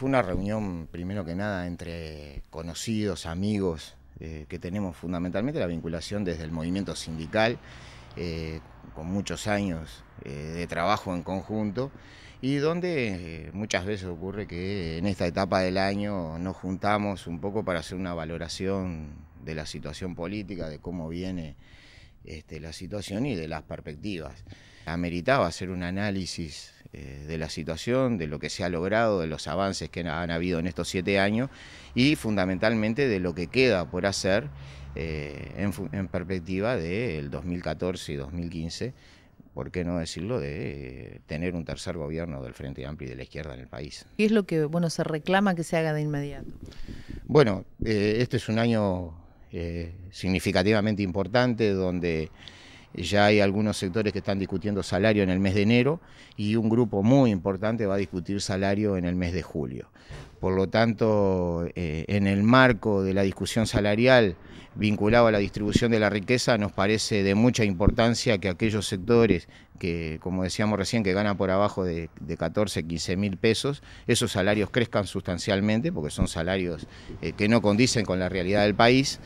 Fue una reunión, primero que nada, entre conocidos, amigos, eh, que tenemos fundamentalmente la vinculación desde el movimiento sindical, eh, con muchos años eh, de trabajo en conjunto, y donde muchas veces ocurre que en esta etapa del año nos juntamos un poco para hacer una valoración de la situación política, de cómo viene este, la situación y de las perspectivas. Ameritaba hacer un análisis eh, de la situación, de lo que se ha logrado, de los avances que han habido en estos siete años y fundamentalmente de lo que queda por hacer eh, en, perspectiva del 2014 y 2015, por qué no decirlo, de eh, tener un tercer gobierno del Frente Amplio y de la izquierda en el país. ¿Qué es lo que bueno, se reclama que se haga de inmediato? Bueno, este es un año significativamente importante donde... Ya hay algunos sectores que están discutiendo salario en el mes de enero y un grupo muy importante va a discutir salario en el mes de julio. Por lo tanto, eh, en el marco de la discusión salarial vinculado a la distribución de la riqueza, nos parece de mucha importancia que aquellos sectores que, como decíamos recién, que ganan por abajo de, 14, 15 mil pesos, esos salarios crezcan sustancialmente, porque son salarios eh, que no condicen con la realidad del país.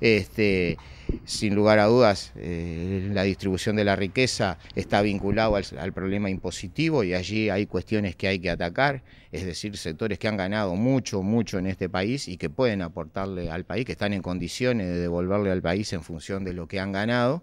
Este, sin lugar a dudas, eh, la distribución de la riqueza está vinculado al, problema impositivo y allí hay cuestiones que hay que atacar, es decir, sectores que han ganado mucho, mucho en este país y que pueden aportarle al país, que están en condiciones de devolverle al país en función de lo que han ganado